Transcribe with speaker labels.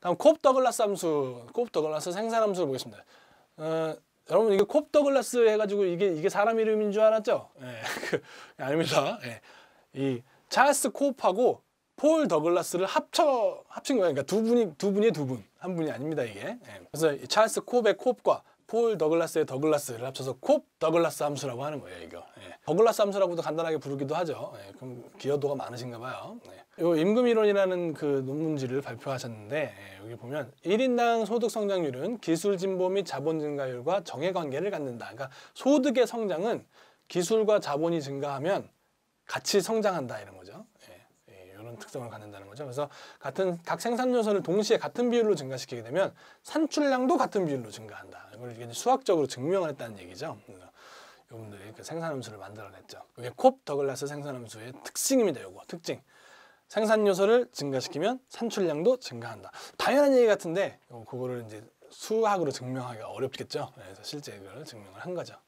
Speaker 1: 다음 콥 더글라스 함수, 콥 더글라스 생산 함수를 보겠습니다. 어, 여러분 이게 콥 더글라스 해가지고 이게 이게 사람 이름인 줄 알았죠? 예, 그, 예, 아닙니다. 예, 이 찰스 콥하고 폴 더글라스를 합쳐 합친 거예요. 그러니까 두 분이 두 분이 두 분, 한 분이 아닙니다 이게. 예, 그래서 찰스 콥의 콥과 폴 더글라스의 더글라스를 합쳐서 콥 더글라스 함수라고 하는 거예요 이거 예. 더글라스 함수라고도 간단하게 부르기도 하죠 예. 그럼 기여도가 많으신가 봐요 예. 요 임금이론이라는 그 논문지를 발표하셨는데 예. 여기 보면 일인당 소득 성장률은 기술 진보 및 자본 증가율과 정의 관계를 갖는다 그러니까 소득의 성장은 기술과 자본이 증가하면 같이 성장한다 이런 거죠 특성을 갖는다는 거죠. 그래서 같은 각 생산요소를 동시에 같은 비율로 증가시키게 되면 산출량도 같은 비율로 증가한다. 이걸 이제 수학적으로 증명을 했다는 얘기죠. 여러분들이 그 생산함수를 만들어냈죠. 이게 콥 더글라스 생산함수의 특징입니다. 요거 특징. 생산 요소를 증가시키면 산출량도 증가한다. 당연한 얘기 같은데 어, 그거를 이제 수학으로 증명하기가 어렵겠죠. 네, 그래서 실제 이걸 증명을 한 거죠.